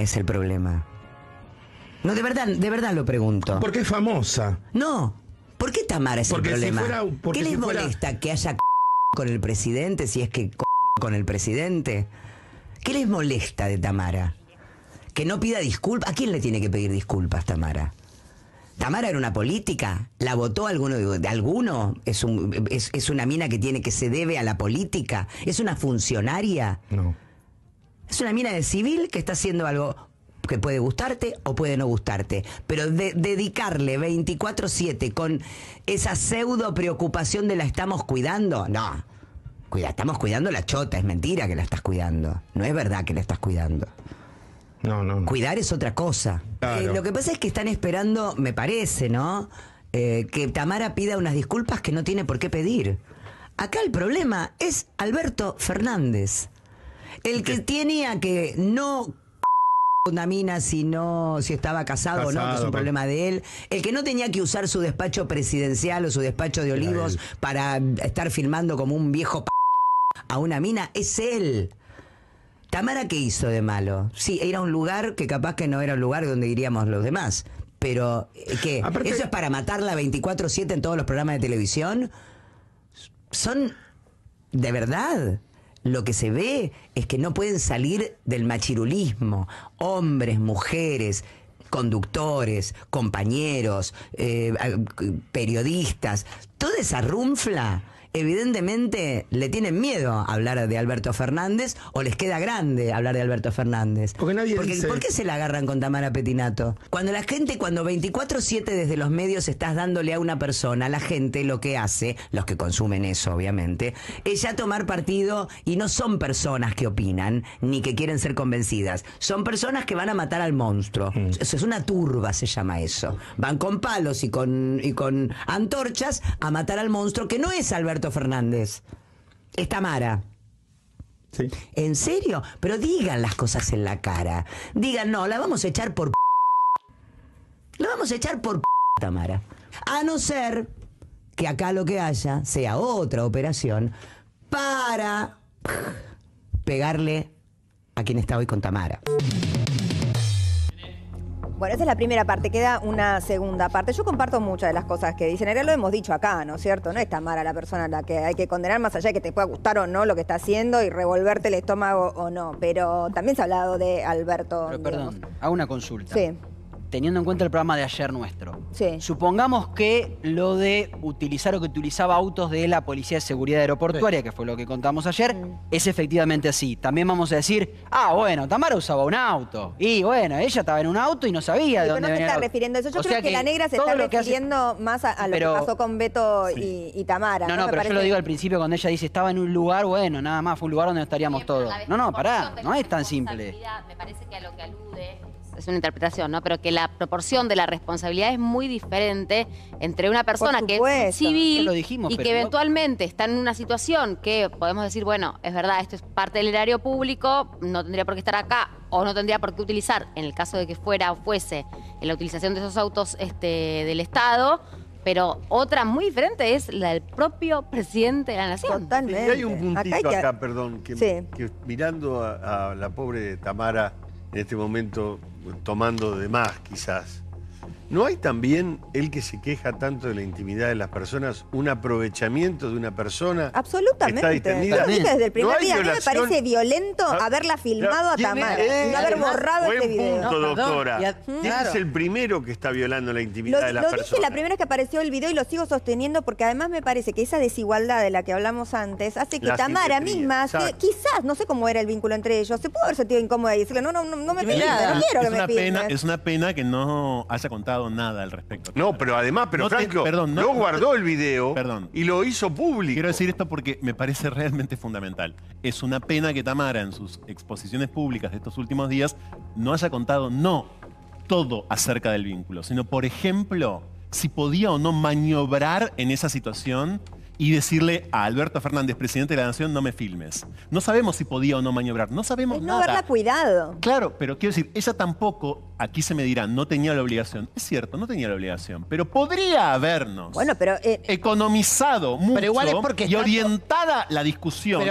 es el problema. No, de verdad, de verdad lo pregunto. Porque es famosa. No. ¿Por qué Tamara es el problema? ¿Qué les molesta que haya con el presidente si es que con el presidente? ¿Qué les molesta de Tamara? Que no pida disculpas. ¿A quién le tiene que pedir disculpas, Tamara? Tamara era una política, la votó alguno, de alguno, es, es, es una mina que tiene que se debe a la política, es una funcionaria. No una mina de civil que está haciendo algo que puede gustarte o puede no gustarte, pero dedicarle 24/7 con esa pseudo preocupación de la estamos cuidando, no. Cuida, estamos cuidando la chota, es mentira que la estás cuidando, no es verdad que la estás cuidando. No, no. Cuidar es otra cosa. Eh, lo que pasa es que están esperando, me parece, ¿no? Eh, que Tamara pida unas disculpas que no tiene por qué pedir. Acá el problema es Alberto Fernández el que tenía que no una mina si si estaba casado, o no, que es un problema de él. El que no tenía que usar su despacho presidencial o su despacho de olivos para estar filmando como un viejo a una mina, es él. Tamara, ¿qué hizo de malo? Sí, era un lugar que capaz que no era un lugar donde iríamos los demás. Pero, eh, ¿qué? ¿Eso es para matarla 24-7 en todos los programas de televisión? Son. ¿De verdad? lo que se ve es que no pueden salir del machirulismo. Hombres, mujeres, conductores, compañeros, eh, periodistas, toda esa runfla evidentemente le tienen miedo a hablar de Alberto Fernández o les queda grande hablar de Alberto Fernández. Porque nadie ¿Por qué se la agarran con Tamara Petinato? Cuando la gente, cuando 24-7 desde los medios estás dándole a una persona, la gente lo que hace, los que consumen eso obviamente, es ya tomar partido y no son personas que opinan ni que quieren ser convencidas. Son personas que van a matar al monstruo. Mm. Eso es una turba, se llama eso. Van con palos y con, y con antorchas a matar al monstruo que no es Alberto Fernández. Es Tamara. ¿En serio? Pero digan las cosas en la cara. Digan, no, la vamos a echar por... la vamos a echar por... Tamara. A no ser que acá lo que haya sea otra operación para pegarle a quien está hoy con Tamara. Bueno, esa es la primera parte, queda una segunda parte. Yo comparto muchas de las cosas que dicen, ya lo hemos dicho acá, ¿no es cierto? No es tan mala la persona a la que hay que condenar, más allá de que te pueda gustar o no lo que está haciendo y revolverte el estómago o no, pero también se ha hablado de Alberto. perdón, hago una consulta. Sí teniendo en cuenta el programa de ayer nuestro, supongamos que lo de utilizar o que utilizaba autos de la Policía de Seguridad Aeroportuaria, que fue lo que contamos ayer, mm. es efectivamente así. También vamos a decir, ah, bueno, Tamara usaba un auto. Y bueno, ella estaba en un auto y no sabía de dónde no Pero No está refiriendo a eso. Yo creo que, la negra se está refiriendo más a, lo que pasó con Beto y, Tamara. No, no, pero yo lo digo al principio cuando ella dice, estaba en un lugar, bueno, nada más, fue un lugar donde estaríamos todos. No, no, pará, no es tan simple. Me parece que a lo que alude es una interpretación, ¿no? Pero que la proporción de la responsabilidad es muy diferente entre una persona que es civil y que eventualmente está en una situación que podemos decir, bueno, es verdad, esto es parte del erario público, no tendría por qué estar acá o no tendría por qué utilizar, en el caso de que fuera o fuese, en la utilización de esos autos este, del Estado, pero otra muy diferente es la del propio presidente de la nación. y hay un puntito acá, perdón, que, mirando a, la pobre Tamara en este momento tomando de más quizás. ¿No hay también el que se queja tanto de la intimidad de las personas un aprovechamiento de una persona? Absolutamente. está desde el primer día. A mí me parece violento ah, haberla filmado a Tamara y eh, haber borrado el este video. punto, doctora. Mm. es el primero que está violando la intimidad de las personas? Lo dije la primera vez que apareció el video y lo sigo sosteniendo porque además me parece que esa desigualdad de la que hablamos antes hace que Tamara misma, quizás, no sé cómo era el vínculo entre ellos, se pudo haber sentido incómoda y decirle, no, no, no, me no ¿eh? quiero que me pida. Es una pena que no contado nada al respecto. No, pero además, pero no- guardó el video y lo hizo público. Quiero decir esto porque me parece realmente fundamental. Es una pena que Tamara en sus exposiciones públicas de estos últimos días no haya contado no todo acerca del vínculo, sino por ejemplo si podía o no maniobrar en esa situación y decirle a Alberto Fernández, presidente de la Nación, no me filmes. No sabemos si podía o no maniobrar, no sabemos no cuidado. Claro, pero quiero decir, ella tampoco, aquí se me dirá, no tenía la obligación. Es cierto, no tenía la obligación, pero podría habernos bueno, pero, eh, economizado mucho igual porque y orientada la discusión,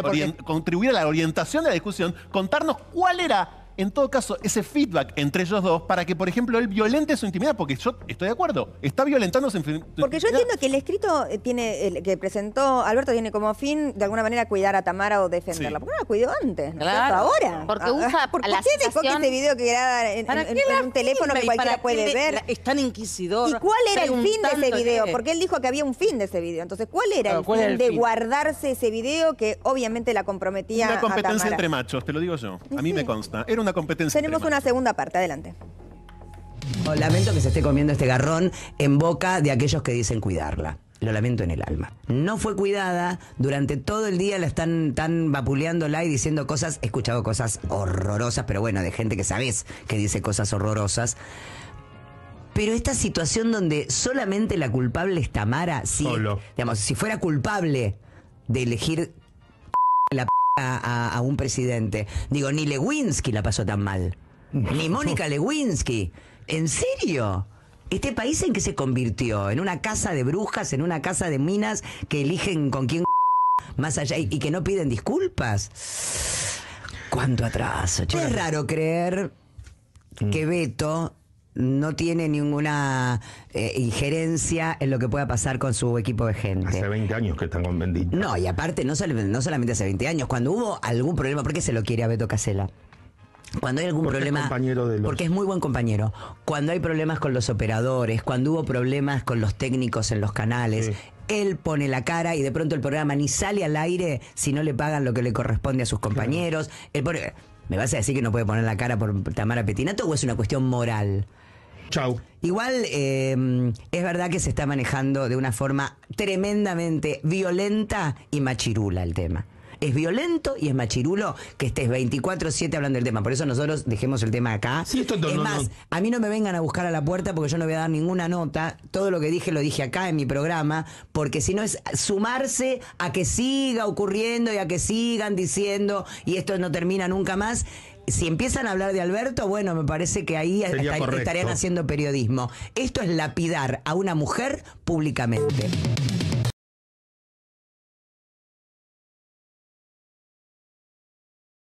contribuir a la orientación de la discusión, contarnos cuál era en todo caso, ese feedback entre ellos dos para que, por ejemplo, él violente su intimidad, porque yo estoy de acuerdo, está violentando su fin Porque yo entiendo que el escrito eh, tiene, que presentó Alberto tiene como fin, de alguna manera, cuidar a Tamara o defenderla. porque no la cuidó antes? ¿no? ahora. Porque ah, usa ¿Por, la qué dejó que este video que en, en, en un teléfono que cualquiera puede ver? Es tan inquisidor. ¿Y cuál era el fin de ese video? Porque él dijo que había un fin de ese video. Entonces, ¿cuál era, el, fin de guardarse ese video que obviamente la comprometía Una competencia entre machos, te lo digo yo. A mí me consta. Era competencia. Tenemos una segunda parte, adelante. Oh, lamento que se esté comiendo este garrón en boca de aquellos que dicen cuidarla. Lo lamento en el alma. No fue cuidada, durante todo el día la están tan vapuleándola y diciendo cosas, he escuchado cosas horrorosas, pero bueno, de gente que sabes que dice cosas horrorosas. Pero esta situación donde solamente la culpable es Tamara, digamos, si fuera culpable de elegir a, un presidente. Digo, ni Lewinsky la pasó tan mal. Ni Mónica Lewinsky. ¿En serio? Este país en que se convirtió, en una casa de brujas, en una casa de minas que eligen con quién más allá y, que no piden disculpas. ¿Cuánto atraso? Es raro creer que mm. Beto no tiene ninguna eh, injerencia en lo que pueda pasar con su equipo de gente. Hace 20 años que están con Bendito. No, y aparte, no, solamente hace 20 años, cuando hubo algún problema, ¿por qué se lo quiere a Beto casela Cuando hay algún problema. Porque es muy buen compañero. Cuando hay problemas con los operadores, cuando hubo problemas con los técnicos en los canales, él pone la cara y de pronto el programa ni sale al aire si no le pagan lo que le corresponde a sus compañeros. ¿Me vas a decir que no puede poner la cara por Tamara Petinato o es una cuestión moral? Chau. Igual em, es verdad que se está manejando de una forma tremendamente violenta y machirula el tema. Es violento y es machirulo que estés 24-7 hablando del tema. Por eso nosotros dejemos el tema acá. Sí, esto más, a mí no me vengan a buscar a la puerta porque yo no voy a dar ninguna nota. Todo lo que dije lo dije acá en mi programa, porque si no es sumarse a que siga ocurriendo y a que sigan diciendo y esto no termina nunca más si empiezan a hablar de Alberto, bueno, me parece que ahí estarían haciendo periodismo. Esto es lapidar a una mujer públicamente.